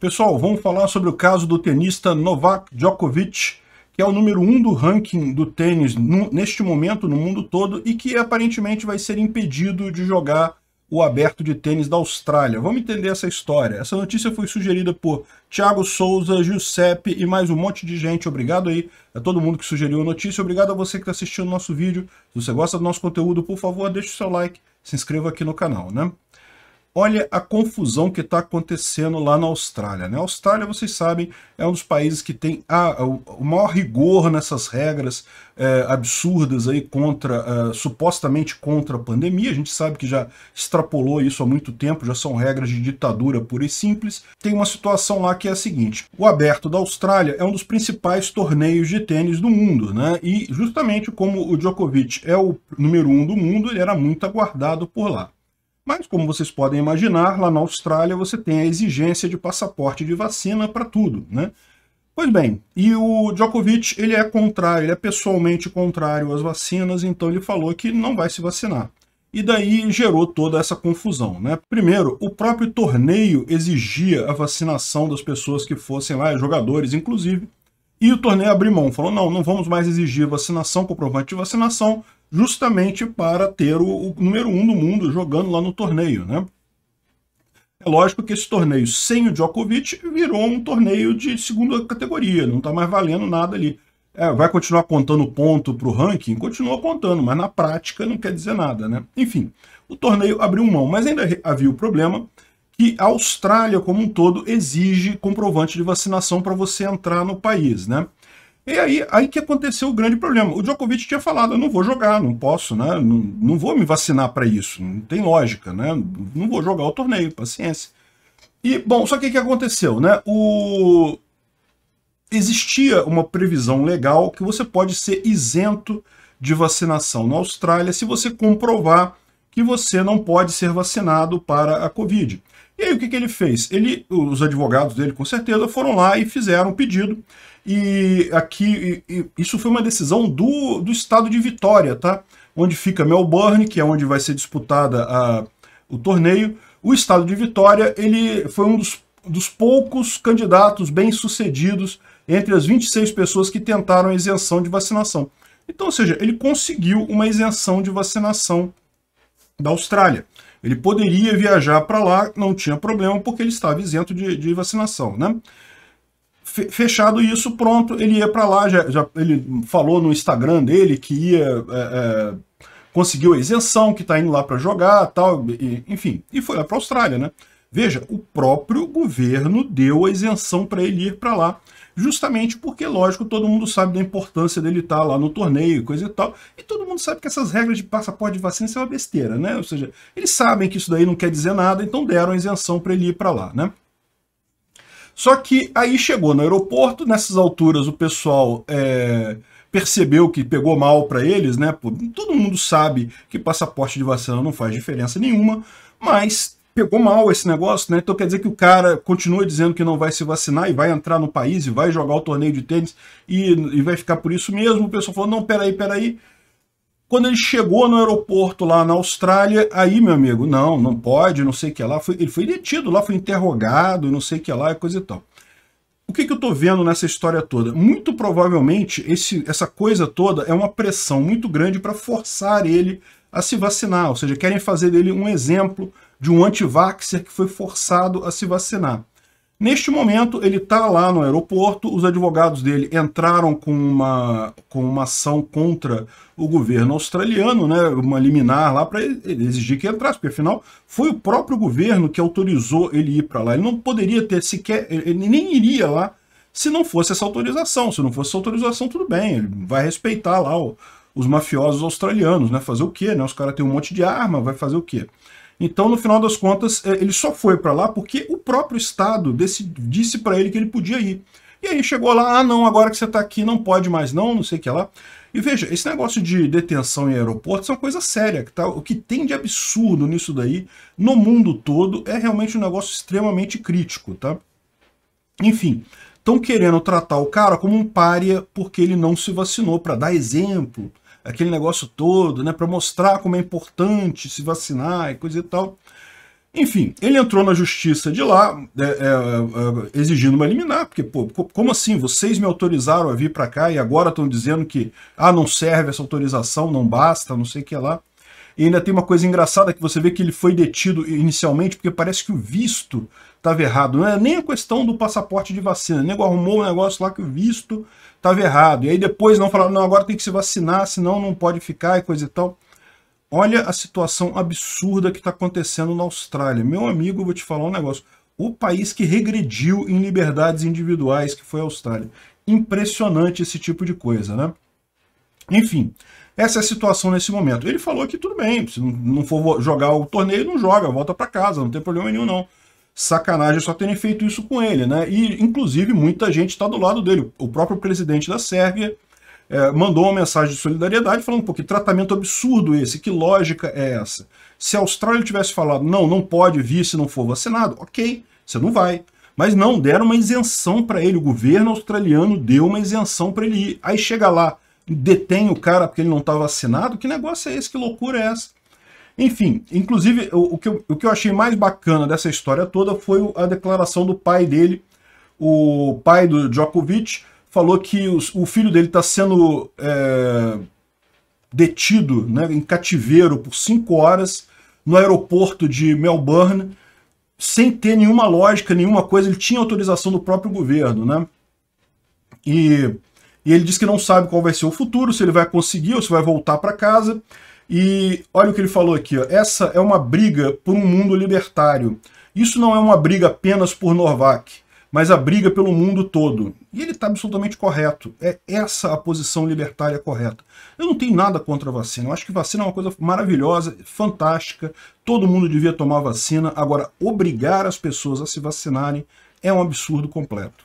Pessoal, vamos falar sobre o caso do tenista Novak Djokovic, que é o número um do ranking do tênis neste momento no mundo todo e que aparentemente vai ser impedido de jogar o aberto de tênis da Austrália. Vamos entender essa história. Essa notícia foi sugerida por Thiago Souza, Giuseppe e mais um monte de gente. Obrigado aí a todo mundo que sugeriu a notícia. Obrigado a você que está assistindo o nosso vídeo. Se você gosta do nosso conteúdo, por favor, deixe o seu like, se inscreva aqui no canal, né? Olha a confusão que está acontecendo lá na Austrália. Né? A Austrália, vocês sabem, é um dos países que tem a, o maior rigor nessas regras é, absurdas aí contra, é, supostamente contra a pandemia. A gente sabe que já extrapolou isso há muito tempo, já são regras de ditadura pura e simples. Tem uma situação lá que é a seguinte: o aberto da Austrália é um dos principais torneios de tênis do mundo, né? E justamente como o Djokovic é o número um do mundo, ele era muito aguardado por lá. Mas, como vocês podem imaginar, lá na Austrália você tem a exigência de passaporte de vacina para tudo, né? Pois bem, e o Djokovic, ele é contrário, ele é pessoalmente contrário às vacinas, então ele falou que não vai se vacinar. E daí gerou toda essa confusão, né? Primeiro, o próprio torneio exigia a vacinação das pessoas que fossem lá, jogadores inclusive, e o torneio abriu mão, falou, não, não vamos mais exigir vacinação, comprovante de vacinação, justamente para ter o, o número um do mundo jogando lá no torneio, né? É lógico que esse torneio sem o Djokovic virou um torneio de segunda categoria, não está mais valendo nada ali. É, vai continuar contando ponto para o ranking? Continua contando, mas na prática não quer dizer nada, né? Enfim, o torneio abriu mão, mas ainda havia o problema que a Austrália como um todo exige comprovante de vacinação para você entrar no país, né? E aí, aí que aconteceu o grande problema. O Djokovic tinha falado, eu não vou jogar, não posso, né? Não, não vou me vacinar para isso, não tem lógica, né? Não vou jogar o torneio, paciência. E, bom, só que o que aconteceu, né? O... Existia uma previsão legal que você pode ser isento de vacinação na Austrália se você comprovar que você não pode ser vacinado para a Covid. E aí o que, que ele fez? Ele, os advogados dele, com certeza, foram lá e fizeram um pedido e aqui, e, e isso foi uma decisão do, do estado de Vitória, tá? Onde fica Melbourne, que é onde vai ser disputada a, o torneio. O estado de Vitória, ele foi um dos, dos poucos candidatos bem-sucedidos entre as 26 pessoas que tentaram a isenção de vacinação. Então, ou seja, ele conseguiu uma isenção de vacinação da Austrália. Ele poderia viajar para lá, não tinha problema, porque ele estava isento de, de vacinação, né? fechado isso, pronto, ele ia para lá, já, já, ele falou no Instagram dele que ia... É, é, conseguiu a isenção, que está indo lá para jogar, tal, e, enfim, e foi lá para a Austrália, né? Veja, o próprio governo deu a isenção para ele ir para lá, justamente porque, lógico, todo mundo sabe da importância dele estar tá lá no torneio, e coisa e tal, e todo mundo sabe que essas regras de passaporte de vacina são é uma besteira, né? Ou seja, eles sabem que isso daí não quer dizer nada, então deram a isenção para ele ir para lá, né? Só que aí chegou no aeroporto, nessas alturas o pessoal é, percebeu que pegou mal para eles, né? Pô, todo mundo sabe que passaporte de vacina não faz diferença nenhuma, mas pegou mal esse negócio, né? Então quer dizer que o cara continua dizendo que não vai se vacinar e vai entrar no país e vai jogar o torneio de tênis e, e vai ficar por isso mesmo. O pessoal falou, não, peraí, peraí, quando ele chegou no aeroporto lá na Austrália, aí, meu amigo, não, não pode, não sei o que lá. Foi, ele foi detido lá, foi interrogado, não sei o que lá, coisa e tal. O que, que eu estou vendo nessa história toda? Muito provavelmente, esse, essa coisa toda é uma pressão muito grande para forçar ele a se vacinar. Ou seja, querem fazer dele um exemplo de um anti-vaxxer que foi forçado a se vacinar. Neste momento, ele está lá no aeroporto, os advogados dele entraram com uma, com uma ação contra o governo australiano, né, uma liminar lá para exigir que entrasse, porque afinal foi o próprio governo que autorizou ele ir para lá. Ele não poderia ter sequer, ele nem iria lá se não fosse essa autorização. Se não fosse essa autorização, tudo bem, ele vai respeitar lá o, os mafiosos australianos, né, fazer o quê? Né? Os caras têm um monte de arma, vai fazer o quê? Então, no final das contas, é, ele só foi para lá porque o próprio Estado disse para ele que ele podia ir. E aí chegou lá, ah não, agora que você está aqui não pode mais não, não sei o que lá. E veja, esse negócio de detenção em aeroportos é uma coisa séria. Que tá, o que tem de absurdo nisso daí, no mundo todo, é realmente um negócio extremamente crítico, tá? Enfim, estão querendo tratar o cara como um pária porque ele não se vacinou, para dar exemplo aquele negócio todo, né, para mostrar como é importante se vacinar e coisa e tal. Enfim, ele entrou na justiça de lá, é, é, é, é exigindo uma liminar, porque, pô, como assim? Vocês me autorizaram a vir para cá e agora estão dizendo que, ah, não serve essa autorização, não basta, não sei o que lá. E ainda tem uma coisa engraçada que você vê que ele foi detido inicialmente porque parece que o visto estava errado. Não é nem a questão do passaporte de vacina. O nego arrumou um negócio lá que o visto estava errado. E aí depois não falaram, não, agora tem que se vacinar, senão não pode ficar e coisa e tal. Olha a situação absurda que está acontecendo na Austrália. Meu amigo, eu vou te falar um negócio. O país que regrediu em liberdades individuais, que foi a Austrália. Impressionante esse tipo de coisa, né? Enfim, essa é a situação nesse momento. Ele falou que tudo bem, se não for jogar o torneio, não joga, volta para casa, não tem problema nenhum não. Sacanagem só terem feito isso com ele, né? E, inclusive, muita gente está do lado dele. O próprio presidente da Sérvia é, mandou uma mensagem de solidariedade falando, pô, que tratamento absurdo esse, que lógica é essa? Se a Austrália tivesse falado, não, não pode vir se não for vacinado, ok, você não vai. Mas não, deram uma isenção para ele, o governo australiano deu uma isenção para ele ir. Aí chega lá, detém o cara porque ele não está vacinado? Que negócio é esse? Que loucura é essa? Enfim, inclusive, o, o, que eu, o que eu achei mais bacana dessa história toda foi a declaração do pai dele, o pai do Djokovic, falou que os, o filho dele está sendo é, detido né, em cativeiro por cinco horas no aeroporto de Melbourne, sem ter nenhuma lógica, nenhuma coisa, ele tinha autorização do próprio governo, né? E e ele diz que não sabe qual vai ser o futuro, se ele vai conseguir ou se vai voltar para casa. E olha o que ele falou aqui, ó. essa é uma briga por um mundo libertário. Isso não é uma briga apenas por Novak, mas a briga pelo mundo todo. E ele está absolutamente correto. É essa a posição libertária correta. Eu não tenho nada contra a vacina. Eu acho que vacina é uma coisa maravilhosa, fantástica. Todo mundo devia tomar vacina. Agora, obrigar as pessoas a se vacinarem é um absurdo completo.